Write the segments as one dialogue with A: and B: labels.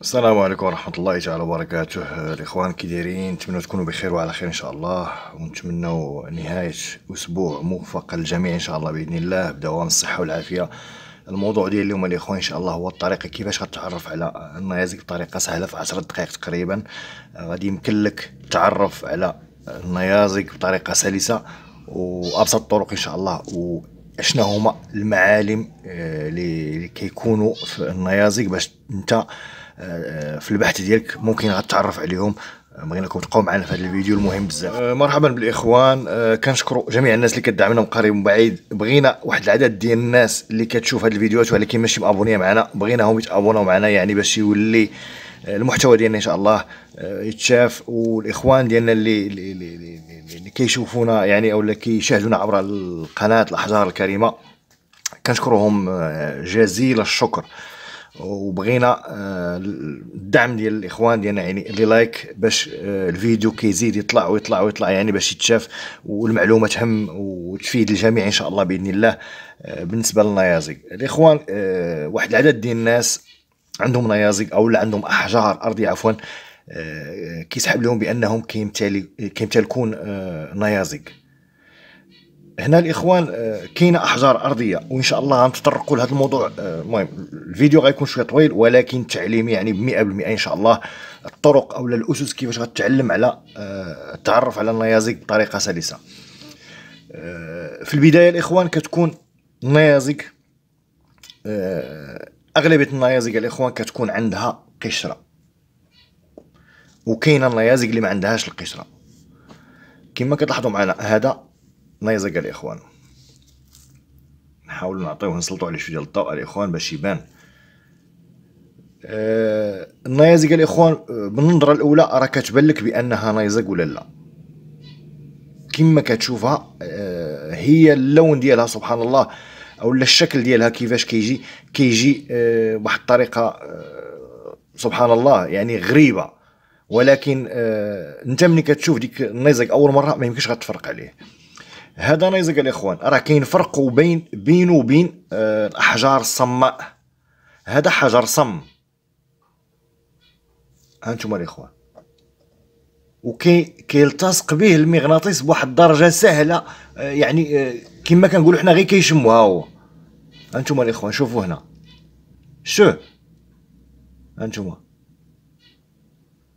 A: السلام عليكم ورحمه الله تعالى وبركاته الاخوان كديرين نتمنى تكونوا بخير وعلى خير ان شاء الله ونتمنى نهايه اسبوع موفقه للجميع ان شاء الله باذن الله بدوام الصحه والعافيه الموضوع ديال اليوم الاخوان ان شاء الله هو الطريقه كيفاش غتعرف على النيازك بطريقه سهله في عشرة دقائق تقريبا غادي يمكن لك تعرف على النيازك بطريقه سلسه وابسط الطرق ان شاء الله اشنا هما المعالم اللي آه، كيكونوا في النيازك باش انت آه، في البحث ديالك ممكن غتعرف عليهم آه، بغينا لكم تبقاو معنا في هذا الفيديو المهم بزاف آه، مرحبا بالاخوان كنشكروا جميع الناس اللي كدعمنا من قريب وبعيد بعيد بغينا واحد العدد ديال الناس اللي كتشوف هذه الفيديوهات ولكن ماشي مابونيه معنا بغيناهم يتابوناو معنا يعني باش يولي المحتوى ديالنا ان شاء الله يتشاف والاخوان ديالنا اللي اللي, اللي, اللي كيشوفونا يعني او اللي كيشاهدونا عبر القناه الاحجار الكريمه كنشكرهم جزيل الشكر وبغينا آه، الدعم ديال الاخوان ديالنا يعني اللي لايك باش آه، الفيديو كيزيد يطلع ويطلع ويطلع يعني باش يتشاف والمعلومه تهم وتفيد الجميع ان شاء الله باذن الله آه، بالنسبه للنيازق الاخوان واحد العدد ديال الناس عندهم نيازق او عندهم احجار ارضيه عفوا كيسحب لهم بانهم كيمتلكون نيازق هنا الاخوان آه، كاينه احجار ارضيه وان شاء الله غنتطرقوا لهذا الموضوع آه، المهم الفيديو غيكون شويه طويل ولكن تعليمي يعني ب 100% ان شاء الله الطرق او الاسس كيفاش غتعلم على آه، التعرف على النيازك بطريقه سلسه في البدايه الاخوان كتكون النيازك اغلبيه النيازك الاخوان كتكون عندها قشره وكاينه النيازك اللي ما عندهاش القشره كما كتلاحظوا معنا هذا الله الاخوان نحاولوا نعطيوه نسلطوا عليه شويه الضوء الاخوان باش يبان آه النيازق الاخوان آه، بالنظره الاولى راه كتبان لك بانها نيزق ولا لا كما كتشوفها آه هي اللون ديالها سبحان الله او الشكل ديالها كيفاش كيجي كيجي آه بواحد الطريقه آه، سبحان الله يعني غريبه ولكن آه، انت ملي كتشوف ديك النيزق اول مره ما يمكنش غتفرق عليه هذا نيزك الاخوان راه كاين فرق بين بين وبين آه الاحجار الصماء هذا حجر صم هانتوما الاخوان وكي كيلتصق به المغناطيس بواحد الدرجه سهله آه يعني آه كما كنقولوا حنا غير كيشموها هو هانتوما الاخوان شوفوا هنا شو هانتوما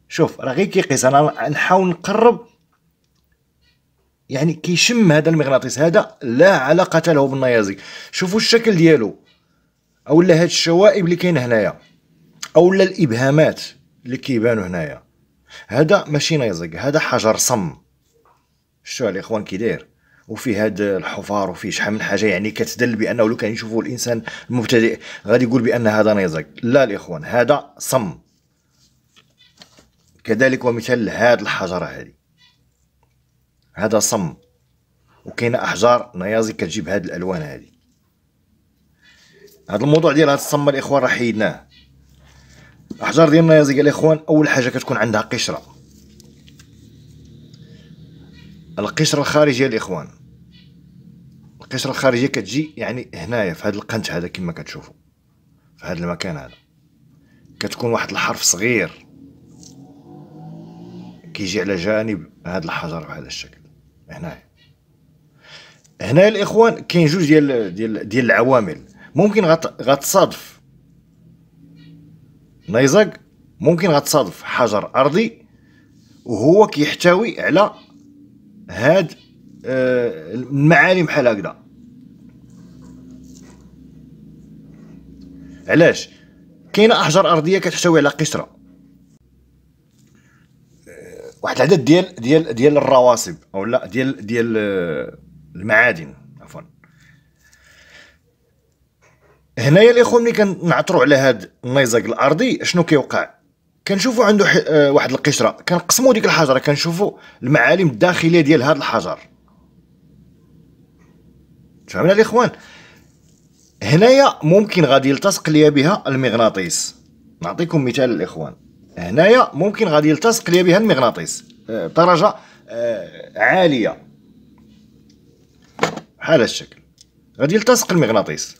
A: شوف راه غير كيقيس انا نحاول نقرب يعني كيشم هذا المغناطيس هذا لا علاقه له بالنيازي شوفوا الشكل ديالو اولا هاد الشوائب اللي كاين هنايا اولا الابهامات اللي كيبانوا هنايا هذا ماشي نيزق هذا حجر صم شو على الاخوان كي داير وفي هاد الحفار وفي شحال من حاجه يعني كتدل بانه لو كان يشوفو الانسان المبتدئ غادي يقول بان هذا نيزق لا الاخوان هذا صم كذلك ومثال هذا الحجره هذه هذا صم وكاينه احجار نيازي كتجيب هاد الالوان هادي هاد الموضوع ديال هاد الصم الاخوان راه حيدناه الاحجار ديال النيازي قال الاخوان اول حاجه كتكون عندها قشره القشره الخارجيه الاخوان القشره الخارجيه كتجي يعني هنايا في هاد القنت هذا كما كتشوفوا في هاد المكان هذا كتكون واحد الحرف صغير كيجي على جانب هذا الحجر بهذا الشكل هنايا هنا الاخوان كاين جوج ديال ديال ديال العوامل ممكن غتصادف نيزك ممكن غتصادف حجر ارضي وهو كيحتوي على هاد آه، المعالم بحال هكذا علاش كاينه احجار ارضيه كتحتوي على قشره واحد العدد ديال ديال ديال الرواسب او لا ديال ديال آه، المعادن عفوا هنايا الاخوان ملي كنعثروا على هاد النيزك الارضي شنو كيوقع كنشوفوا عنده آه، واحد القشره كنقسموا ديك الحجره كنشوفوا المعالم الداخليه ديال هذا الحجر فهمنا الاخوان هنايا ممكن غادي يلتصق ليا بها المغناطيس نعطيكم مثال الاخوان هنايا ممكن غادي يلتصق لي بها المغناطيس بدرجه آه، آه، عاليه بحال الشكل غادي يلتصق المغناطيس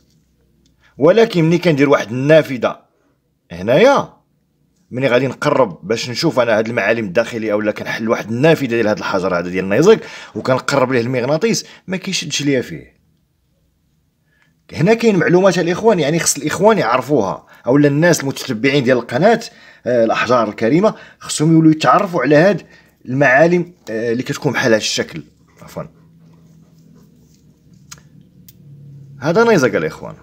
A: ولكن ملي كندير واحد النافذه هنايا ملي غادي نقرب باش نشوف انا هاد المعالم الداخلي اولا كنحل واحد النافذه ديال هاد الحجر هذا ديال النيزك وكنقرب ليه المغناطيس ما كيشدش ليا فيه هنا كاين معلومات الاخوان يعني خص الاخوان يعرفوها اولا الناس المتتبعين ديال القناه آه، الاحجار الكريمه خصهم يوليو يتعرفوا على هاد المعالم آه، اللي كتكون بحال هذا الشكل عفوا هذا نيزك الاخوان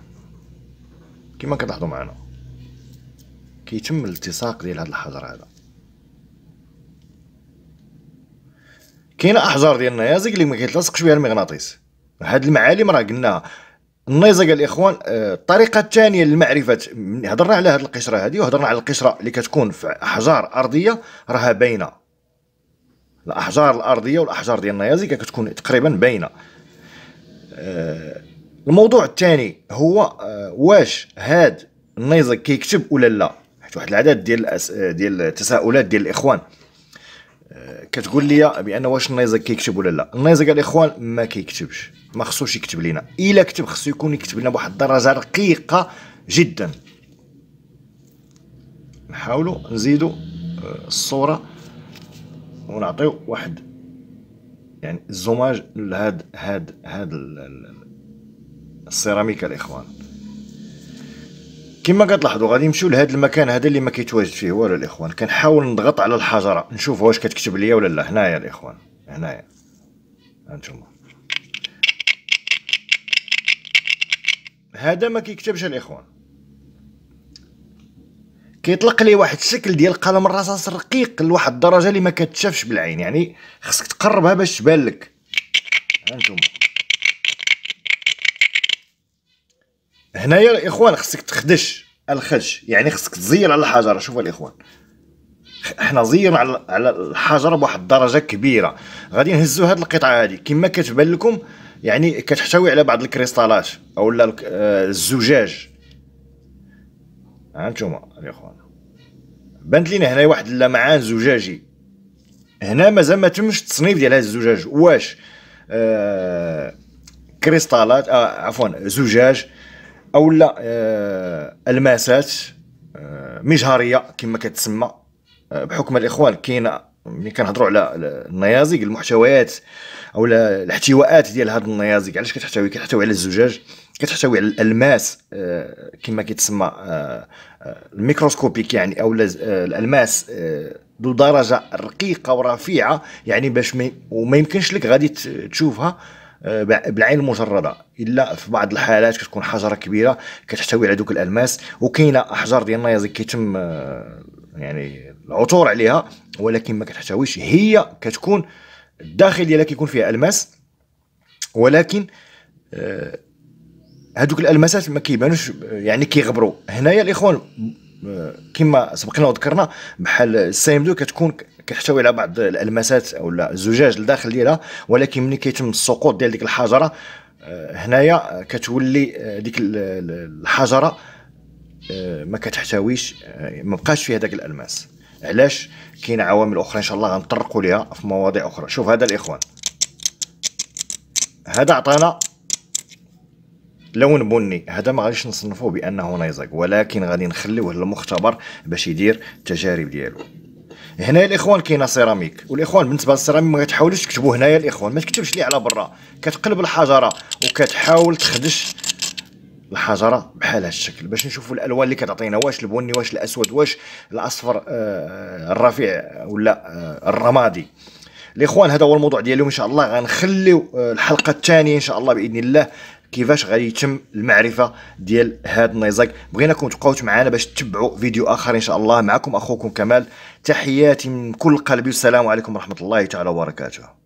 A: كما كتلاحظوا معنا كيتم الالتصاق ديال هذا الحجر هذا كاينه احجار ديال النيازك اللي ما كيتلاصقش بها المغناطيس هاد المعالم راه قلناها النيزق الاخوان الطريقه آه، الثانيه للمعرفه هضرنا على هذه القشره هذه وهضرنا على القشره اللي كتكون في احجار ارضيه راها باينه الاحجار الارضيه والاحجار ديال النيازق كتكون تقريبا باينه آه، الموضوع الثاني هو آه، واش هاد النيزق كيكتب ولا لا حيت واحد العدد ديال ديال التساؤلات ديال الاخوان كتقول لي بان واش النيزك كيكتب ولا لا النيزك الاخوان ما كيكتبش ما خصوش يكتب لنا الا كتب خصو يكون يكتب لنا بواحد الدرجه رقيقه جدا نحاولوا نزيدوا آه، الصوره ونعطيو واحد يعني الزوماج لهاد هاد هاد السيراميك الاخوان كما كتلاحظوا غادي نمشيو لهذا المكان هذا اللي ما كيتواجد فيه والو الاخوان كنحاول نضغط على الحجره نشوف واش كتكتب ليا ولا لا هنايا الاخوان هنايا هانتوما هذا ما كيكتبش الاخوان كيطلق لي واحد الشكل ديال القلم الرصاص رقيق لواحد الدرجه اللي ما كتشافش بالعين يعني خصك تقربها باش تبان لك هانتوما هنايا الاخوان خصك تخدش الخدش يعني خصك تزير على الحجره شوفوا الاخوان احنا زيرنا على على الحجره بواحد الدرجه كبيره غادي نهزوا هذه القطعه هذه كما كتبان لكم يعني كتحتوي على بعض الكريستالات او لا آه، الزجاج ها الاخوان بانت لينا هنا واحد اللمعان زجاجي هنا مازال ما تمش التصنيف ديال هذا الزجاج واش آه كريستالات آه عفوا زجاج او لا آه، الماسات آه، مجهريه كما كتسمى آه، بحكم الاخوان كاين ملي كنهضروا على النيازك المحتويات او الاحتواءات ديال هذه النيازك علاش كتحتوي كتحتوي على الزجاج كتحتوي على الالماس كما كيتسمى الميكروسكوبيك يعني او الالماس ذو درجه رقيقه ورفيعه يعني باش وما يمكنش لك غادي تشوفها آه، بالعين المجرده الا في بعض الحالات كتكون حجره كبيره كتحتوي على دوك الالماس وكاينه احجار ديال النيازي كيتم آه، يعني العثور عليها ولكن ما كتحتويش هي كتكون الداخل ديالها كيكون فيها الماس ولكن هذوك آه، الالماسات ما كيبانوش يعني كيغبروا هنايا الاخوان كما سبقنا وذكرنا بحال السيمدو كتكون كتحتوي على بعض الالماسات او الزجاج الداخل ديالها ولكن ملي كيتم السقوط ديال ديك الحجره آه، هنايا كتولي آه، ديك الحجره آه، ما كتحتويش ما بقاش فيها داك الالماس علاش كاين عوامل اخرى ان شاء الله غنطرقوا ليها في مواضيع اخرى شوف هذا الاخوان هذا عطانا لون بني هذا ما غاديش نصنفوه بانه نيزك ولكن غادي نخليوه للمختبر باش يدير التجارب ديالو هنايا الاخوان كاينه سيراميك والاخوان بالنسبه للسيراميك ما تحاولوش تكتبوا هنايا الاخوان ما تكتبش لي على برا كتقلب الحجره وكتحاول تخدش الحجره بحال هذا الشكل باش نشوفوا الالوان اللي كتعطينا واش البني واش الاسود واش الاصفر آه, آه، الرفيع ولا آه الرمادي الاخوان هذا هو الموضوع ديالي ان شاء الله غنخليو آه، الحلقه الثانيه ان شاء الله باذن الله كيفاش غادي يتم المعرفه ديال هاد النيزك بغيناكم تبقاو معنا باش تتبعوا فيديو اخر ان شاء الله معكم اخوكم كمال تحياتي من كل قلبي والسلام عليكم ورحمه الله تعالى وبركاته